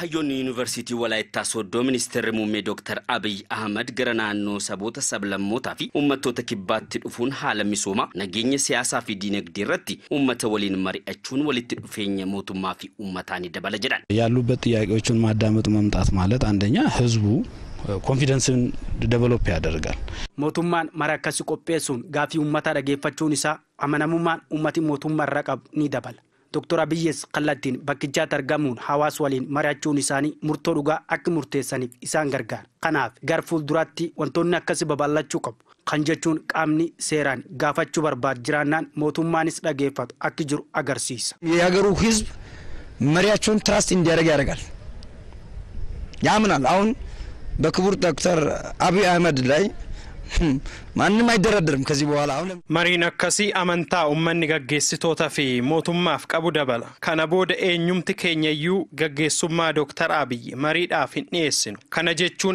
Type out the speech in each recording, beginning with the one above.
ሀዮን ዩኒቨርሲቲ ወላይታ ሶዶ ሚኒስትር ሙሜ ዶክተር አብይ አህመድ ገረ ሰቦተ ሰብለሞታ ፊ ኡመቶተ ኪባት ዱፉን ሀለሚሶማ ነገኘ ሲያሳ ፊ ዲነግዲ ረቲ ኡመተ ወሊን መሪአችሁን ወሊት ዱፌኘ ሞቱማ ፊ ኡመታን ይደበለ ጀዳል ያሉበት ጥያቄዎችን ማዳመጡ መምጣት ማለት አንደኛ ህዝቡ ኮንፊደንስን ደቨሎፕ ያደርጋል። ሞቱማን መራከሲ ቆጴሱን ጋፊ ኡመታ ደገፈችውን ይሳ አመናሙማን ኡመቲ ሞቱማ ረቀብ ኒደበል Dooktor Abiyyees qallattiin bakkichaatti argamuun hawaas waliin mari'achuun isaanii murtoo dhugaa akka murteessaniif isaan gargaara. Kanaaf gara fuulduraatti wantoonni akkasii babal'achuu qabu. Kan jechuun qaamni seeraan gaafachuu barbaadu jiraannaan mootummaanis dhageeffatu akka jiru agarsiisa. የሀገሩ ህዝብ መሪያቸውን ትራስት እንዲያደርግ yaamnaal aawun bakka buru ዶክተር abiy ahmed laayi. ማንም አይደራደርም ከዚህ በኋላ አሁን መሪን አካሲ አመንታ ኡመኒ ገጌስቶተ ፊ ሞቱማፍ ቀቡ ደበለ ከነ ቦደ ኤኙምት ኬኘዩ ዶክተር አብይ መሪዳፍ ሂንዲኤስኑ ከነ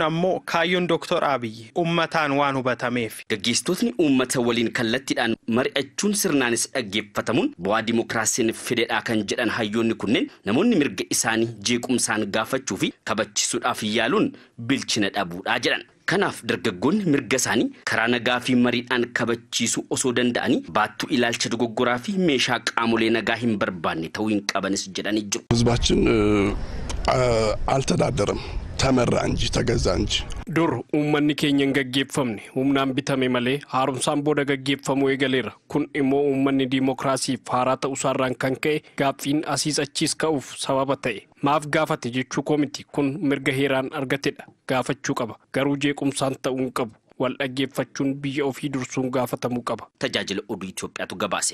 አሞ ካዩን ዶክተር አብይ ኡመታን ዋን ሁበተሜፊ ገጌስቶትኒ ኡመተ ወሊን ከለቲዳን መሪአቹን ስርናንስ ደገፈተሙን በዋ ዲሞክራሲን ፍዴዳ ከንጀደን ሀዮኒ ኩኔን ነሞኒ ምርገ ኢሳኒ ጄቁምሳን ጋፈቹፊ ከበችሱዳፍ እያሉን ብልችነ ጠቡዳ ጀደን Kanaaf dargaggoonni mirgasaanii karaa nagaa fi mariidhaan kabachiisuu osoo danda'anii baattuu ilaalcha dogoggoraa fi meeshaa qaamolee nagaa hin barbaanne ta'uu hin qabanis jedhanii jiru. ህዝባችን አልተዳደረም ተመራ እንጂ ተገዛ እንጂ ዱር ኡመኒ ኬኘን ገጌፈምኒ ሁምናን ቢተሜ መሌ ሃሩምሳን ቦደ ገጌፈሙ የገሌረ ኩን ኢሞ ኡመኒ ዲሞክራሲ ፋራ ተኡሳራን ከንከኤ ጋፊን አሲጸቺስ ከኡፍ ሰባበ ተኤ ማፍ ጋፈት ጀቹ ኮሚቲ ኩን ምርገ ሄራን አርገቴደ ጋፈቹ ቀበ ገሩ ጄቁምሳን ተኡን ቀቡ ወልደጌፈቹን ብየ ድርሱን ጋፈተሙ ቀበ ተጃጅል ኡዱ ኢትዮጵያቱ ገባሴ